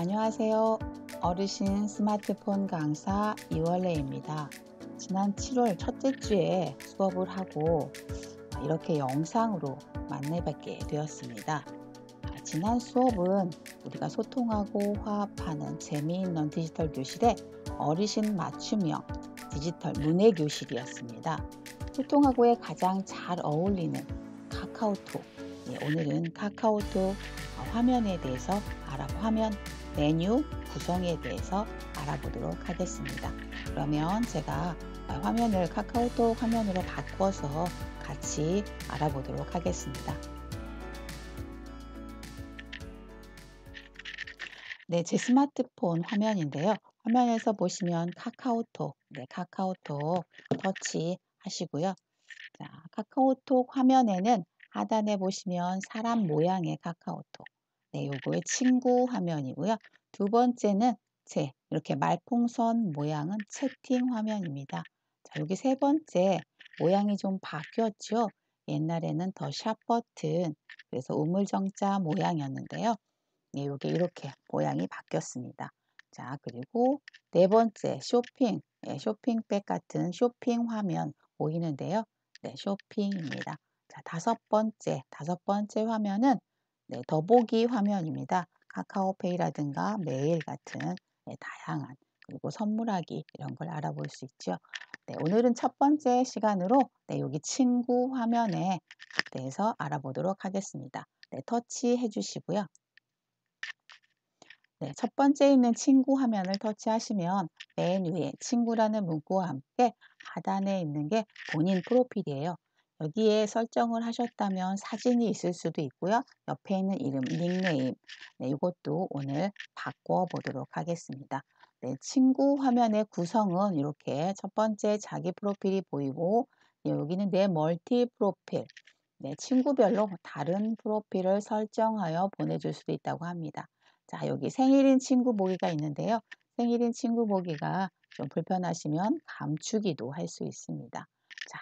안녕하세요. 어르신 스마트폰 강사 이월래입니다. 지난 7월 첫째 주에 수업을 하고 이렇게 영상으로 만나뵙게 되었습니다. 지난 수업은 우리가 소통하고 화합하는 재미있는 디지털 교실의 어르신 맞춤형 디지털 문해 교실이었습니다. 소통하고에 가장 잘 어울리는 카카오톡. 예, 오늘은 카카오톡 화면에 대해서 알아 보면 메뉴 구성에 대해서 알아보도록 하겠습니다. 그러면 제가 화면을 카카오톡 화면으로 바꿔서 같이 알아보도록 하겠습니다. 네, 제 스마트폰 화면인데요. 화면에서 보시면 카카오톡, 네, 카카오톡 터치 하시고요. 자, 카카오톡 화면에는 하단에 보시면 사람 모양의 카카오톡, 네, 요거의 친구 화면이고요. 두 번째는 제 이렇게 말풍선 모양은 채팅 화면입니다. 자, 여기 세 번째 모양이 좀 바뀌었죠. 옛날에는 더샵 버튼 그래서 우물정자 모양이었는데요. 네, 요게 이렇게 모양이 바뀌었습니다. 자, 그리고 네 번째 쇼핑, 네, 쇼핑백 같은 쇼핑 화면 보이는데요. 네, 쇼핑입니다. 자, 다섯 번째, 다섯 번째 화면은 네, 더보기 화면입니다. 카카오페이라든가 메일 같은 네, 다양한 그리고 선물하기 이런 걸 알아볼 수 있죠. 네, 오늘은 첫 번째 시간으로 네, 여기 친구 화면에 대해서 알아보도록 하겠습니다. 네, 터치해 주시고요. 네, 첫 번째 있는 친구 화면을 터치하시면 맨 위에 친구라는 문구와 함께 하단에 있는 게 본인 프로필이에요. 여기에 설정을 하셨다면 사진이 있을 수도 있고요. 옆에 있는 이름, 닉네임 네, 이것도 오늘 바꿔보도록 하겠습니다. 네, 친구 화면의 구성은 이렇게 첫 번째 자기 프로필이 보이고 네, 여기는 내 멀티 프로필 네, 친구별로 뭐 다른 프로필을 설정하여 보내줄 수도 있다고 합니다. 자 여기 생일인 친구 보기가 있는데요. 생일인 친구 보기가 좀 불편하시면 감추기도 할 수 있습니다. 자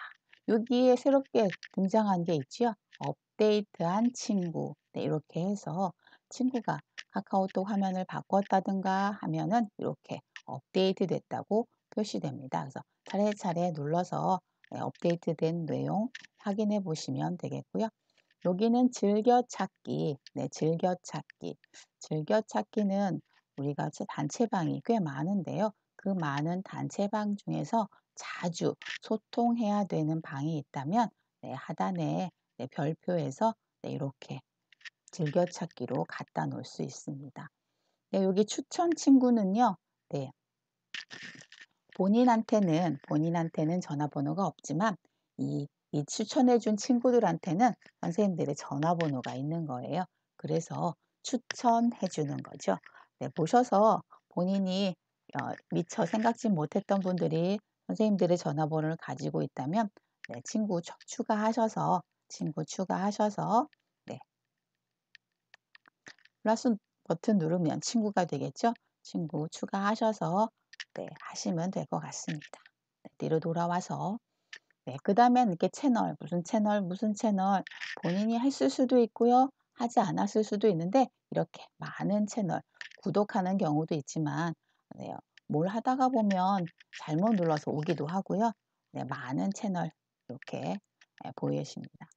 여기에 새롭게 등장한 게 있죠. 업데이트한 친구. 네, 이렇게 해서 친구가 카카오톡 화면을 바꿨다든가 하면은 이렇게 업데이트 됐다고 표시됩니다. 그래서 차례차례 눌러서 네, 업데이트된 내용 확인해 보시면 되겠고요. 여기는 즐겨찾기, 네, 즐겨찾기. 즐겨찾기는 우리가 단체방이 꽤 많은데요. 그 많은 단체방 중에서 자주 소통해야 되는 방이 있다면 네, 하단에 네, 별표에서 네, 이렇게 즐겨찾기로 갖다 놓을 수 있습니다. 네, 여기 추천 친구는요. 네, 본인한테는 본인한테는 전화번호가 없지만 이, 이 추천해준 친구들한테는 선생님들의 전화번호가 있는 거예요. 그래서 추천해주는 거죠. 네, 보셔서 본인이 어, 미처 생각지 못했던 분들이 선생님들의 전화번호를 가지고 있다면 네, 친구 추가하셔서 친구 추가하셔서 네. 플러스 버튼 누르면 친구가 되겠죠? 친구 추가하셔서 네, 하시면 될 것 같습니다. 네, 뒤로 돌아와서 네, 그다음에 이렇게 채널, 무슨 채널, 무슨 채널 본인이 했을 수도 있고요. 하지 않았을 수도 있는데 이렇게 많은 채널 구독하는 경우도 있지만 네, 뭘 하다가 보면 잘못 눌러서 오기도 하고요. 네, 많은 채널 이렇게 예, 보이십니다.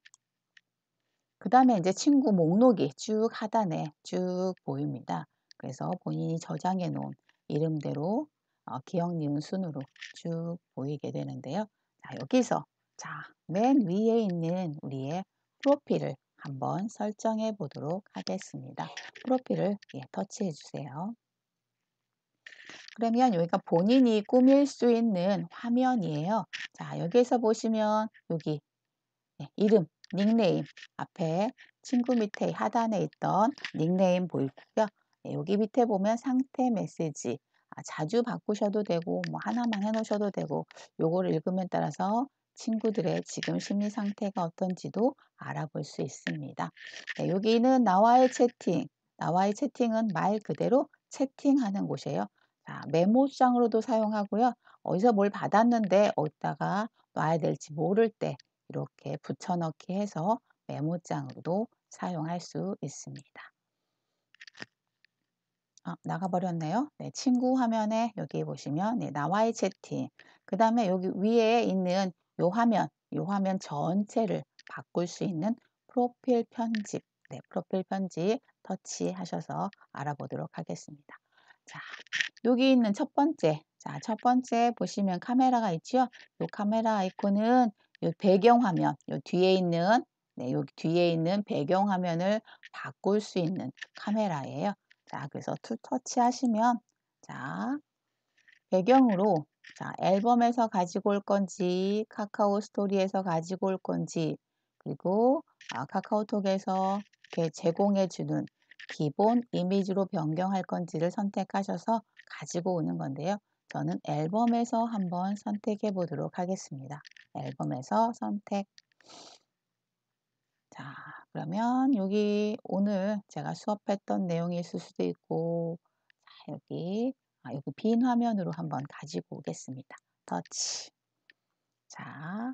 그 다음에 이제 친구 목록이 쭉 하단에 쭉 보입니다. 그래서 본인이 저장해 놓은 이름대로 어, 기억 니은 순으로 쭉 보이게 되는데요. 자, 여기서 자, 맨 위에 있는 우리의 프로필을 한번 설정해 보도록 하겠습니다. 프로필을 예, 터치해 주세요. 그러면 여기가 본인이 꾸밀 수 있는 화면이에요. 자, 여기에서 보시면 여기 네, 이름, 닉네임 앞에 친구 밑에 하단에 있던 닉네임 보이고요. 네, 여기 밑에 보면 상태 메시지 아, 자주 바꾸셔도 되고 뭐 하나만 해놓으셔도 되고 요거를 읽음에 따라서 친구들의 지금 심리 상태가 어떤지도 알아볼 수 있습니다. 네, 여기는 나와의 채팅, 나와의 채팅은 말 그대로 채팅하는 곳이에요. 자, 메모장으로도 사용하고요. 어디서 뭘 받았는데 어디다가 놔야 될지 모를 때 이렇게 붙여넣기 해서 메모장으로도 사용할 수 있습니다. 아, 나가버렸네요. 네, 친구 화면에 여기 보시면 네, 나와의 채팅 그 다음에 여기 위에 있는 요 화면 요 화면 전체를 바꿀 수 있는 프로필 편집 네, 프로필 편집 터치하셔서 알아보도록 하겠습니다. 자, 여기 있는 첫 번째. 자, 첫 번째 보시면 카메라가 있죠요 카메라 아이콘은 이 배경 화면, 이 뒤에 있는 네, 여 뒤에 있는 배경 화면을 바꿀 수 있는 카메라예요. 자, 그래서 투 터치 하시면 자, 배경으로 자, 앨범에서 가지고 올 건지 카카오 스토리에서 가지고 올 건지 그리고 아, 카카오톡에서 이렇게 제공해 주는 기본 이미지로 변경할 건지를 선택하셔서 가지고 오는 건데요. 저는 앨범에서 한번 선택해 보도록 하겠습니다. 앨범에서 선택. 자, 그러면 여기 오늘 제가 수업했던 내용이 있을 수도 있고, 자, 여기, 아, 여기 빈 화면으로 한번 가지고 오겠습니다. 터치. 자,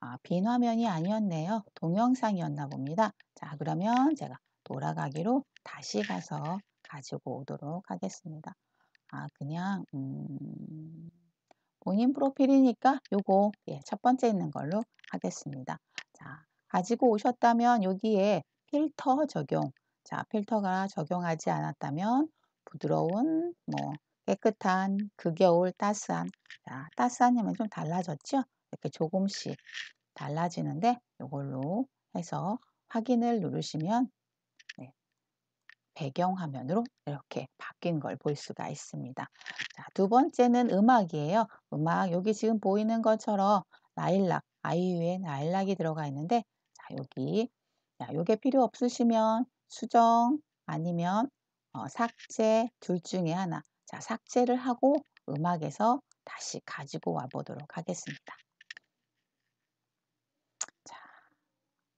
아, 빈 화면이 아니었네요. 동영상이었나 봅니다. 자, 그러면 제가 돌아가기로 다시 가서 가지고 오도록 하겠습니다. 아 그냥 음, 본인 프로필이니까 요거 예, 첫 번째 있는 걸로 하겠습니다. 자 가지고 오셨다면 여기에 필터 적용 자 필터가 적용하지 않았다면 부드러운 뭐 깨끗한 그 겨울 따스한 자, 따스한이면 좀 달라졌죠? 이렇게 조금씩 달라지는데 이걸로 해서 확인을 누르시면 배경화면으로 이렇게 바뀐 걸 볼 수가 있습니다. 자, 두 번째는 음악이에요. 음악 여기 지금 보이는 것처럼 라일락, 아이유의 라일락이 들어가 있는데 자, 여기 자, 요게 필요 없으시면 수정 아니면 어, 삭제 둘 중에 하나 자, 삭제를 하고 음악에서 다시 가지고 와 보도록 하겠습니다. 자,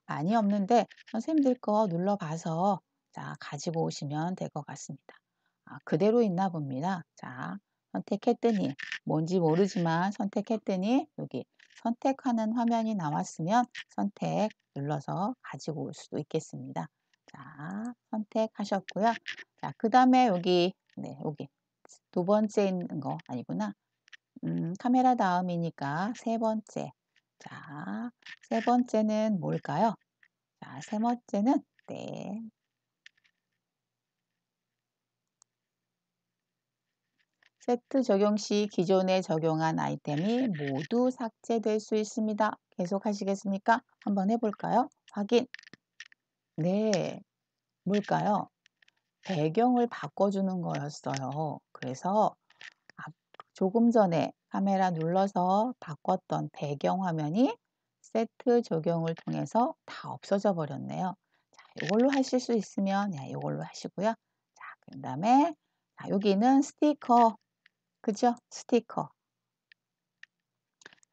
많이 없는데 선생님들 거 눌러봐서 자, 가지고 오시면 될 것 같습니다. 아, 그대로 있나 봅니다. 자, 선택했더니 뭔지 모르지만 선택했더니 여기 선택하는 화면이 나왔으면 선택 눌러서 가지고 올 수도 있겠습니다. 자, 선택하셨고요. 자, 그 다음에 여기, 네, 여기 두 번째 있는 거 아니구나. 음, 카메라 다음이니까 세 번째. 자, 세 번째는 뭘까요? 자, 세 번째는 네, 세트 적용 시 기존에 적용한 아이템이 모두 삭제될 수 있습니다. 계속 하시겠습니까? 한번 해볼까요? 확인. 네. 뭘까요? 배경을 바꿔주는 거였어요. 그래서 조금 전에 카메라 눌러서 바꿨던 배경 화면이 세트 적용을 통해서 다 없어져 버렸네요. 자, 이걸로 하실 수 있으면 이걸로 하시고요. 자, 그 다음에 여기는 스티커 그죠? 스티커.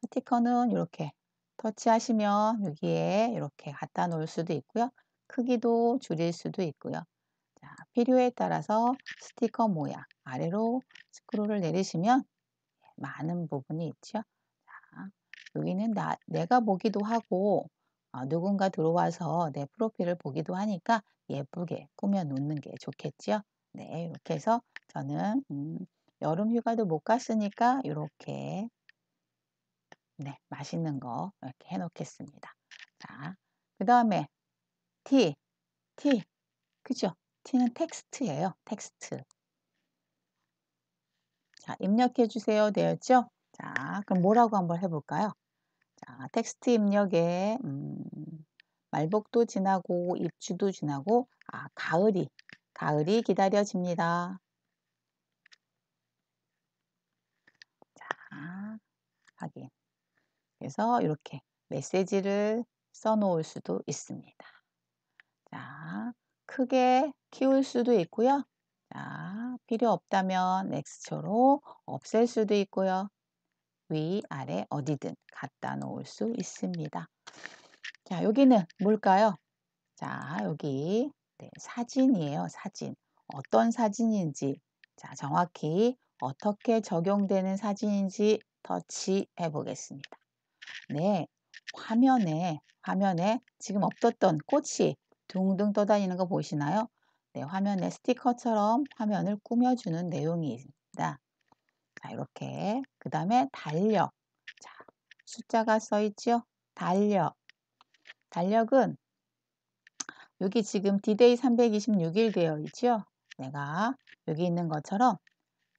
스티커는 이렇게 터치하시면 여기에 이렇게 갖다 놓을 수도 있고요. 크기도 줄일 수도 있고요. 자, 필요에 따라서 스티커 모양 아래로 스크롤을 내리시면 많은 부분이 있죠. 자, 여기는 나, 내가 보기도 하고 어, 누군가 들어와서 내 프로필을 보기도 하니까 예쁘게 꾸며 놓는 게 좋겠죠. 네, 이렇게 해서 저는 음, 여름 휴가도 못 갔으니까 이렇게 네, 맛있는 거 이렇게 해 놓겠습니다. 자, 그 다음에 T, T, 그죠? T는 텍스트예요. 텍스트. 자, 입력해 주세요. 되었죠? 자, 그럼 뭐라고 한번 해볼까요? 자, 텍스트 입력에 음, 말복도 지나고 입주도 지나고 아, 가을이, 가을이 기다려집니다. 확인. 그래서 이렇게 메시지를 써놓을 수도 있습니다. 자, 크게 키울 수도 있고요. 자, 필요 없다면 넥스처로 없앨 수도 있고요. 위, 아래 어디든 갖다 놓을 수 있습니다. 자, 여기는 뭘까요? 자, 여기 네, 사진이에요. 사진. 어떤 사진인지, 자, 정확히 어떻게 적용되는 사진인지 터치해 보겠습니다. 네, 화면에 화면에 지금 없었던 꽃이 둥둥 떠다니는 거 보시나요? 네, 화면에 스티커처럼 화면을 꾸며주는 내용이 있습니다. 자, 이렇게 그 다음에 달력 자, 숫자가 써있죠? 달력 달력은 여기 지금 D-Day 326일 되어 있죠? 내가 여기 있는 것처럼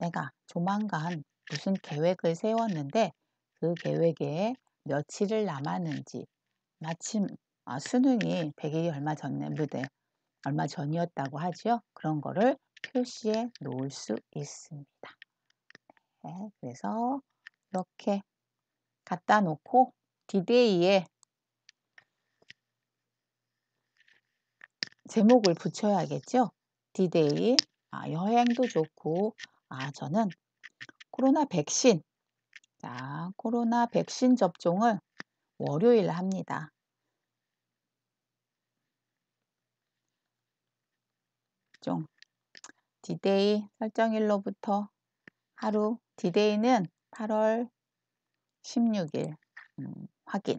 내가 조만간 무슨 계획을 세웠는데 그 계획에 며칠을 남았는지 마침 아, 수능이 100일이 얼마 전에 무대 얼마 전이었다고 하지요. 그런 거를 표시해 놓을 수 있습니다. 네, 그래서 이렇게 갖다 놓고 디데이에 제목을 붙여야겠죠. 디데이 아, 여행도 좋고 아 저는 코로나 백신. 자, 코로나 백신 접종을 월요일 합니다. 종. 디데이 설정일로부터 하루. 디데이는 8월 16일. 음, 확인.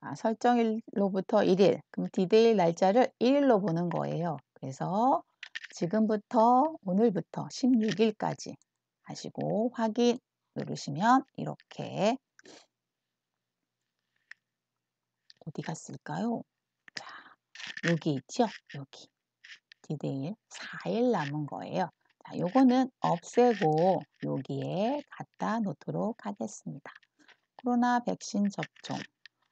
아, 설정일로부터 1일. 그럼 디데이 날짜를 1일로 보는 거예요. 그래서 지금부터 오늘부터 16일까지 하시고 확인 누르시면 이렇게 어디 갔을까요? 자, 여기 있죠? 여기. 디데일 4일 남은 거예요. 자, 요거는 없애고 여기에 갖다 놓도록 하겠습니다. 코로나 백신 접종.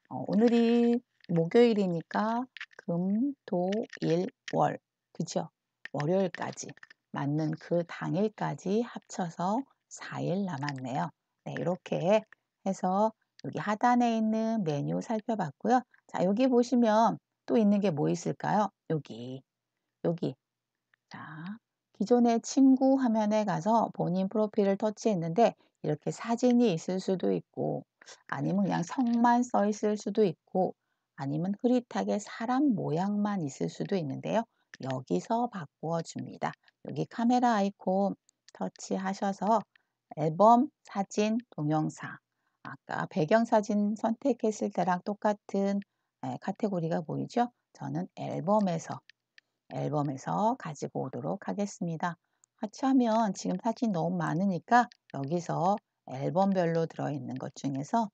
어, 오늘이 목요일이니까 금, 토, 일, 월. 그죠? 월요일까지 맞는 그 당일까지 합쳐서 4일 남았네요. 네, 이렇게 해서 여기 하단에 있는 메뉴 살펴봤고요. 자, 여기 보시면 또 있는 게 뭐 있을까요? 여기, 여기. 자, 기존의 친구 화면에 가서 본인 프로필을 터치했는데 이렇게 사진이 있을 수도 있고 아니면 그냥 성만 써 있을 수도 있고 아니면 흐릿하게 사람 모양만 있을 수도 있는데요. 여기서 바꾸어 줍니다. 여기 카메라 아이콘 터치하셔서 앨범, 사진, 동영상 아까 배경사진 선택했을 때랑 똑같은 예, 카테고리가 보이죠? 저는 앨범에서 앨범에서 가지고 오도록 하겠습니다. 하차면 하 지금 사진 너무 많으니까 여기서 앨범별로 들어있는 것 중에서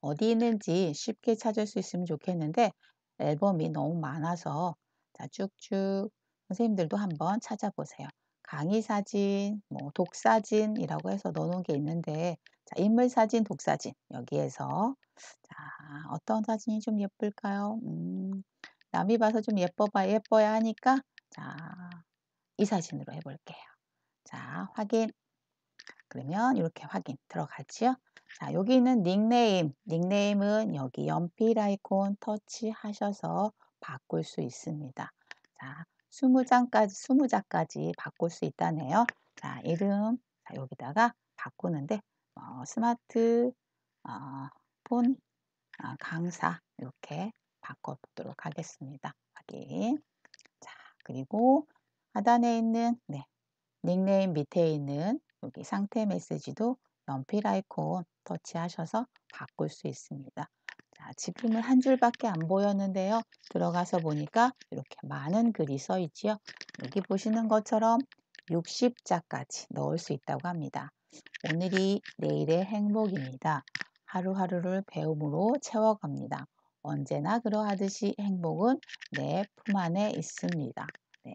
어디 있는지 쉽게 찾을 수 있으면 좋겠는데 앨범이 너무 많아서 자, 쭉쭉 선생님들도 한번 찾아보세요. 강의 사진, 뭐 독사진이라고 해서 넣어놓은 게 있는데 자, 인물 사진, 독사진 여기에서 자, 어떤 사진이 좀 예쁠까요? 음, 남이 봐서 좀 예뻐봐 예뻐야 하니까 자, 이 사진으로 해볼게요. 자, 확인. 그러면 이렇게 확인 들어가지요. 자, 여기 있는 닉네임. 닉네임은 여기 연필 아이콘 터치하셔서 바꿀 수 있습니다. 자, 20장까지, 20자까지 바꿀 수 있다네요. 자, 이름 자, 여기다가 바꾸는데 어, 스마트 어, 폰 어, 강사 이렇게 바꿔보도록 하겠습니다. 확인. 자, 그리고 하단에 있는 네, 닉네임 밑에 있는 여기 상태 메시지도 연필 아이콘 터치하셔서 바꿀 수 있습니다. 지금은 한 줄밖에 안 보였는데요. 들어가서 보니까 이렇게 많은 글이 써 있지요. 여기 보시는 것처럼 60자까지 넣을 수 있다고 합니다. 오늘이 내일의 행복입니다. 하루하루를 배움으로 채워갑니다. 언제나 그러하듯이 행복은 내 품 안에 있습니다. 네.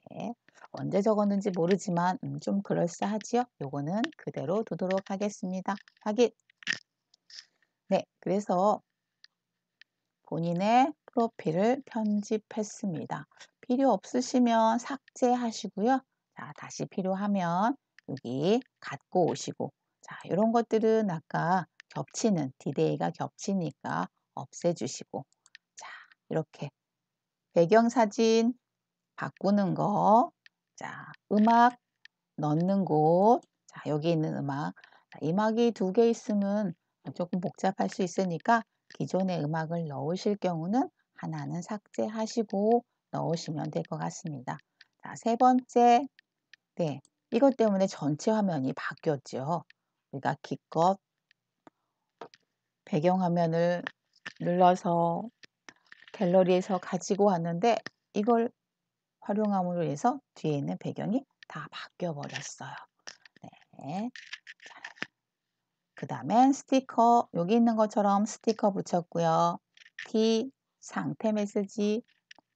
언제 적었는지 모르지만 음, 좀 그럴싸하지요? 요거는 그대로 두도록 하겠습니다. 확인! 네, 그래서 본인의 프로필을 편집했습니다. 필요 없으시면 삭제하시고요. 자, 다시 필요하면 여기 갖고 오시고 자, 이런 것들은 아까 겹치는 디데이가 겹치니까 없애주시고 자, 이렇게 배경사진 바꾸는 거 자, 음악 넣는 곳 자, 여기 있는 음악 자, 음악이 두 개 있으면 조금 복잡할 수 있으니까 기존의 음악을 넣으실 경우는 하나는 삭제하시고 넣으시면 될 것 같습니다. 자, 세 번째, 네, 이것 때문에 전체 화면이 바뀌었죠. 우리가 기껏 배경화면을 눌러서 갤러리에서 가지고 왔는데 이걸 활용함으로 해서 뒤에 있는 배경이 다 바뀌어 버렸어요. 네. 그다음에 스티커 여기 있는 것처럼 스티커 붙였고요. T 상태 메시지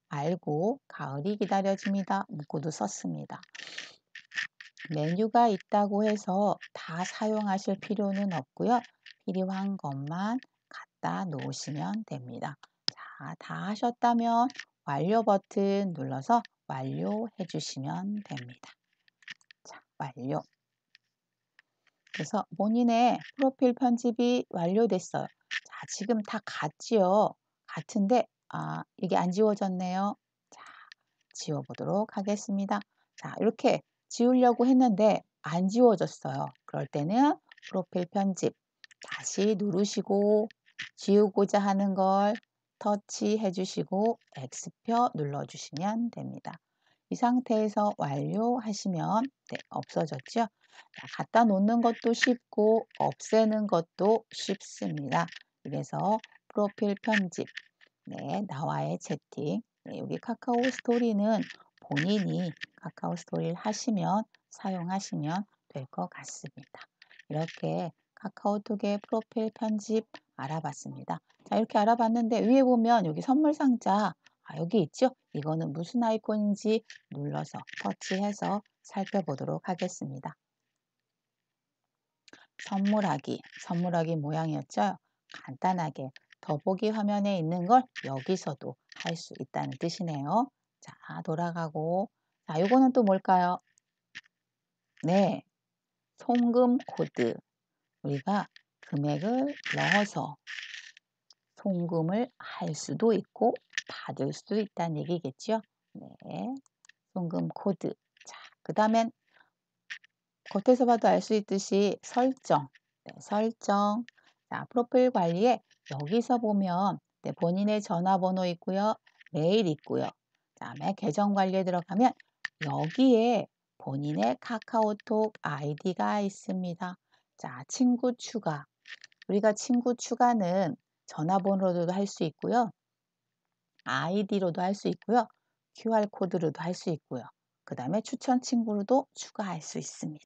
알고 가을이 기다려집니다. 묻고도 썼습니다. 메뉴가 있다고 해서 다 사용하실 필요는 없고요. 필요한 것만 갖다 놓으시면 됩니다. 자, 다 하셨다면 완료 버튼 눌러서 완료해 주시면 됩니다. 자, 완료. 그래서 본인의 프로필 편집이 완료됐어요. 자, 지금 다 같지요. 같은데 아, 이게 안 지워졌네요. 자, 지워보도록 하겠습니다. 자, 이렇게 지우려고 했는데 안 지워졌어요. 그럴 때는 프로필 편집 다시 누르시고 지우고자 하는 걸 터치해 주시고 X표 눌러주시면 됩니다. 이 상태에서 완료하시면 네, 없어졌죠. 갖다 놓는 것도 쉽고 없애는 것도 쉽습니다. 그래서 프로필 편집, 네, 나와의 채팅, 네, 여기 카카오 스토리는 본인이 카카오 스토리를 하시면 사용하시면 될 것 같습니다. 이렇게 카카오톡의 프로필 편집 알아봤습니다. 자 이렇게 알아봤는데 위에 보면 여기 선물 상자 아, 여기 있죠? 이거는 무슨 아이콘인지 눌러서 터치해서 살펴보도록 하겠습니다. 선물하기, 선물하기 모양이었죠? 간단하게 더보기 화면에 있는 걸 여기서도 할 수 있다는 뜻이네요. 자, 돌아가고 자, 이거는또 뭘까요? 네, 송금 코드. 우리가 금액을 넣어서 송금을 할 수도 있고 받을 수도 있다는 얘기겠죠. 네. 송금 코드. 자, 그 다음엔 겉에서 봐도 알 수 있듯이 설정. 네, 설정. 자, 프로필 관리에 여기서 보면 네, 본인의 전화번호 있고요. 메일 있고요. 그 다음에 계정 관리에 들어가면 여기에 본인의 카카오톡 아이디가 있습니다. 자, 친구 추가. 우리가 친구 추가는 전화번호로도 할 수 있고요. 아이디로도 할 수 있고요. QR코드로도 할 수 있고요. 그 다음에 추천 친구로도 추가할 수 있습니다.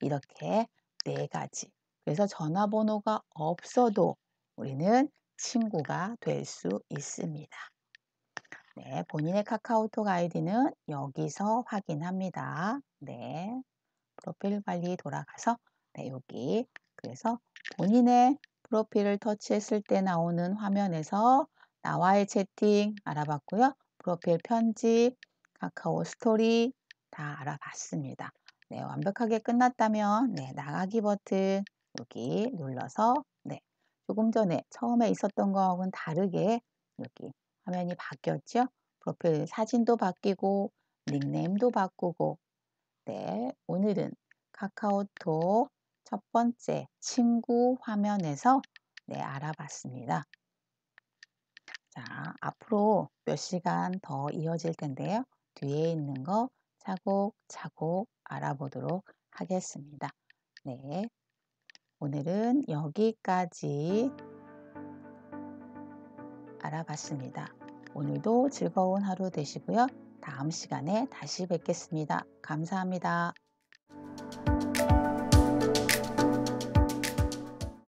이렇게 네 가지. 그래서 전화번호가 없어도 우리는 친구가 될 수 있습니다. 네, 본인의 카카오톡 아이디는 여기서 확인합니다. 네, 프로필 관리 돌아가서 네, 여기 그래서 본인의 프로필을 터치했을 때 나오는 화면에서 나와의 채팅 알아봤고요. 프로필 편집, 카카오 스토리 다 알아봤습니다. 네, 완벽하게 끝났다면 네, 나가기 버튼 여기 눌러서 네, 조금 전에 처음에 있었던 거하고는 다르게 여기 화면이 바뀌었죠? 프로필 사진도 바뀌고 닉네임도 바꾸고 네, 오늘은 카카오톡 첫 번째 친구 화면에서 네, 알아봤습니다. 자, 앞으로 몇 시간 더 이어질 텐데요. 뒤에 있는 거 차곡차곡 알아보도록 하겠습니다. 네. 오늘은 여기까지 알아봤습니다. 오늘도 즐거운 하루 되시고요. 다음 시간에 다시 뵙겠습니다. 감사합니다.